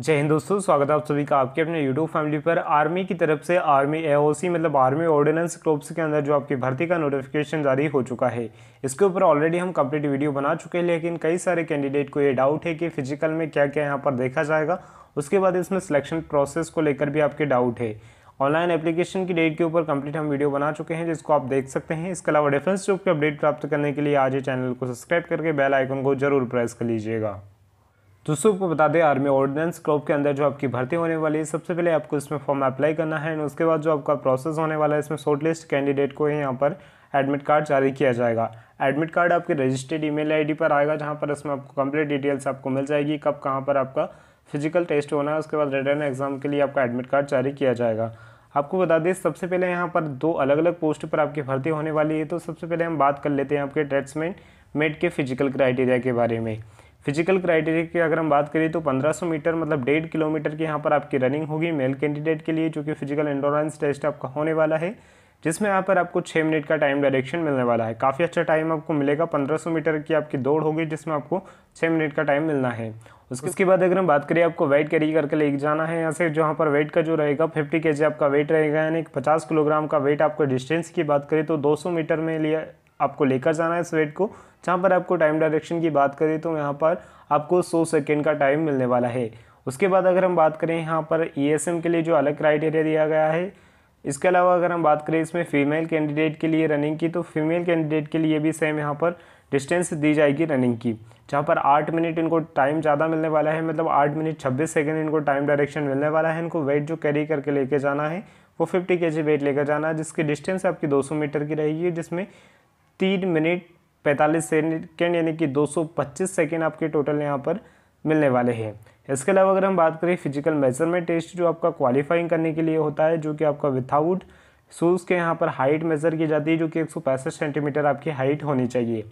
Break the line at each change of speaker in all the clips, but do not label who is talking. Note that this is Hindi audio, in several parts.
जय हिंद दोस्तों स्वागत है आप सभी का आपके अपने यूट्यूब फैमिली पर आर्मी की तरफ से आर्मी एओसी मतलब आर्मी ऑर्डिनेंस क्रोप्स के अंदर जो आपकी भर्ती का नोटिफिकेशन जारी हो चुका है इसके ऊपर ऑलरेडी हम कंप्लीट वीडियो बना चुके हैं लेकिन कई सारे कैंडिडेट को ये डाउट है कि फिजिकल में क्या क्या यहाँ पर देखा जाएगा उसके बाद इसमें सिलेक्शन प्रोसेस को लेकर भी आपके डाउट है ऑनलाइन एप्लीकेशन की डेट के ऊपर कंप्लीट हम वीडियो बना चुके हैं जिसको आप देख सकते हैं इसके अलावा डिफेंस जॉब के अपडेट प्राप्त करने के लिए आज ये चैनल को सब्सक्राइब करके बेल आइकन को जरूर प्रेस कर लीजिएगा दोस्तों आपको बता दें आर्मी ऑर्डिनेंस क्रॉप के अंदर जो आपकी भर्ती होने वाली है सबसे पहले आपको इसमें फॉर्म अप्लाई करना है एंड उसके बाद जो आपका प्रोसेस होने वाला है इसमें शॉर्टलिस्ट कैंडिडेट को ही यहाँ पर एडमिट कार्ड जारी किया जाएगा एडमिट कार्ड आपके रजिस्टर्ड ईमेल आईडी पर आएगा जहाँ पर इसमें आपको कंप्लीट डिटेल्स आपको मिल जाएगी कब कहाँ पर आपका फिजिकल टेस्ट होना है उसके बाद रिटर्न एग्जाम के लिए आपका एडमिट कार्ड जारी किया जाएगा आपको बता दें सबसे पहले यहाँ पर दो अलग अलग पोस्ट पर आपकी भर्ती होने वाली है तो सबसे पहले हम बात कर लेते हैं आपके अटैचमेंट मेड के फिजिकल क्राइटेरिया के बारे में फिजिकल क्राइटेरिया की अगर हम बात करें तो 1500 मीटर मतलब डेढ़ किलोमीटर की यहाँ पर आपकी रनिंग होगी मेल कैंडिडेट के लिए जो कि फिजिकल एंडोरेंस टेस्ट आपका होने वाला है जिसमें यहाँ पर आपको छः मिनट का टाइम डायरेक्शन मिलने वाला है काफ़ी अच्छा टाइम आपको मिलेगा 1500 मीटर की आपकी दौड़ होगी जिसमें आपको छः मिनट का टाइम मिलना है उसके उसके बाद अगर हम बात करें आपको वेट कैरी करके लेके जाना है यहाँ से जहाँ पर वेट का जो रहेगा 50 के आपका वेट रहेगा यानी 50 किलोग्राम का वेट आपको डिस्टेंस की बात करें तो 200 मीटर में लिए आपको लेकर जाना है इस वेट को जहाँ पर आपको टाइम डायरेक्शन की बात करें तो यहाँ पर आपको सौ सेकेंड का टाइम मिलने वाला है उसके बाद अगर हम बात करें यहाँ पर ई के लिए जो अलग क्राइटेरिया दिया गया है इसके अलावा अगर हम बात करें इसमें फीमेल कैंडिडेट के लिए रनिंग की तो फीमेल कैंडिडेट के लिए भी सेम यहाँ पर डिस्टेंस दी जाएगी रनिंग की जहाँ पर आठ मिनट इनको टाइम ज़्यादा मिलने वाला है मतलब आठ मिनट छब्बीस सेकेंड इनको टाइम डायरेक्शन मिलने वाला है इनको वेट जो कैरी करके लेके जाना है वो फिफ्टी के जी वेट लेकर जाना है जिसकी डिस्टेंस आपकी दो सौ मीटर की रहेगी जिसमें तीन मिनट पैंतालीस सेकेंड यानी कि 225 सेकेंड आपके टोटल यहाँ पर मिलने वाले हैं इसके अलावा अगर हम बात करें फिजिकल मेजरमेंट टेस्ट जो आपका क्वालिफाइंग करने के लिए होता है जो कि आपका विथआउट शूज़ के यहाँ पर हाइट मेज़र की जाती है जो कि एक सेंटीमीटर आपकी हाइट होनी चाहिए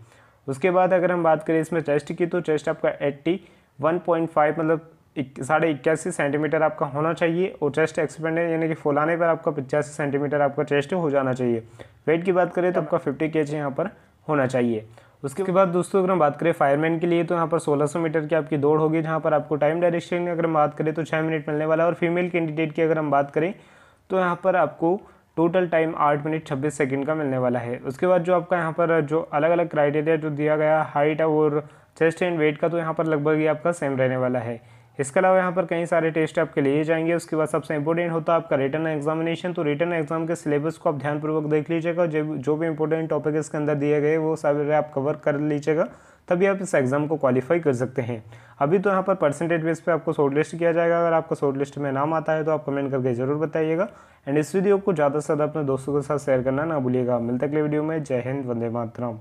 उसके बाद अगर हम बात करें इसमें चेस्ट की तो चेस्ट आपका एट्टी वन पॉइंट फाइव मतलब साढ़े इक्यासी सेंटीमीटर आपका होना चाहिए और चेस्ट एक्सपेंडेड यानी कि फुलाने पर आपका पचासी सेंटीमीटर आपका चेस्ट हो जाना चाहिए वेट की बात करें तो आपका फिफ्टी के जी यहाँ पर होना चाहिए उसके बाद दोस्तों अगर हम बात करें फायरमैन के लिए तो यहाँ पर 1600 मीटर की आपकी दौड़ होगी जहाँ पर आपको टाइम डायरेक्शन की अगर हम बात करें तो छः मिनट मिलने वाला है और फीमेल कैंडिडेट की अगर हम बात करें तो यहाँ पर आपको टोटल टाइम आठ मिनट छब्बीस सेकंड का मिलने वाला है उसके बाद जो आपका यहाँ पर जो अलग अलग क्राइटेरिया जो दिया गया हाइट और चेस्ट एंड वेट का तो यहाँ पर लगभग ये आपका सेम रहने वाला है इसके अलावा यहाँ पर कई सारे टेस्ट आपके लिए जाएंगे उसके बाद सबसे इंपॉर्टेंट होता है आपका रिटर्न एग्जामिनेशन तो रिटर्न एग्जाम के सिलेबस को आप ध्यानपूर्वक देख लीजिएगा जो जो भी इंपॉर्टेंट टॉपिक इसके अंदर दिए गए वो सारे आप कवर कर लीजिएगा तभी आप इस एग्ज़ाम को क्वालिफाई कर सकते हैं अभी तो यहाँ पर परसेंटेज बेस पे आपको शॉर्ट लिस्ट किया जाएगा अगर आपको शॉर्ट लिस्ट में नाम आता है तो आप कमेंट करके ज़रूर बताइएगा एंड इस वीडियो को ज़्यादा से ज़्यादा अपने दोस्तों के साथ शेयर करना ना भूलिएगा मिलते अगले वीडियो में जय हिंद वंदे मातरम